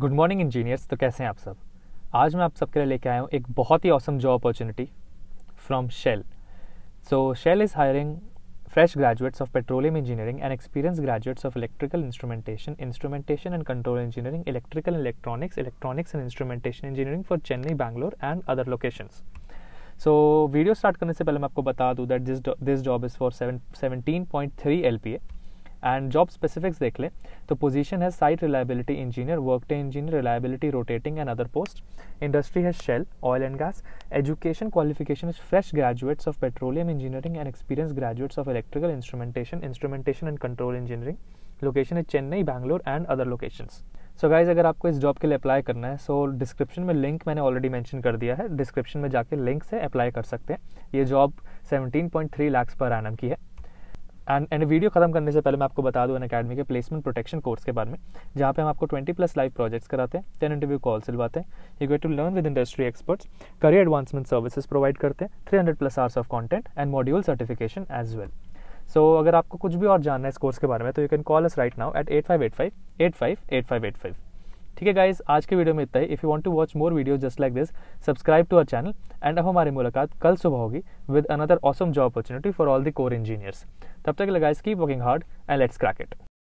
good morning engineers तो कैसे हैं आप सब आज मैं आप सबके लिए लेके आया हूँ एक बहुत ही awesome job opportunity from Shell so Shell is hiring fresh graduates of petroleum engineering and experience graduates of electrical instrumentation instrumentation and control engineering electrical electronics electronics and instrumentation engineering for Chennai Bangalore and other locations so video start करने से पहले मैं आपको बता दूँ that this this job is for seven seventeen point three L P A and job specifics देख ले तो पोजीशन है site reliability engineer work day engineer reliability rotating and other post industry है Shell oil and gas education qualification is fresh graduates of petroleum engineering and experience graduates of electrical instrumentation instrumentation and control engineering location है Chennai Bangalore and other location so guys अगर आपको इस जॉब के लिए apply करना है सो so डिस्क्रिप्शन में लिंक मैंने ऑलरेडी मैंशन कर दिया है डिस्क्रिप्शन में जाके लिंक से अप्लाई कर सकते हैं ये job point three lakhs per annum की है एंड एंड वीडियो खत्म करने से पहले मैं आपको बता दूँ एन अकेडमी के प्लेसमेंट प्रोटेक्शन कोर्स के बारे में जहाँ पे हम आपको 20 प्लस लाइव प्रोजेक्ट्स कराते हैं टेन इंटरव्यू कॉल सिलवाते हैं you get to learn with industry experts career advancement services provide करते हैं three hundred plus hours of content and module certification as well so अगर आपको कुछ भी और जानना है इस कोर्स के बारे में तो you can call us right now at eight five eight five eight five eight five eight five ठीक है गाइज आज के वीडियो में इतना ही if you want to watch more video just like this subscribe to our channel and अब हमारी मुलाकात कल सुबह होगी with another awesome job opportunity for all the core engineers तब तक लगाइज keep working hard and let's crack it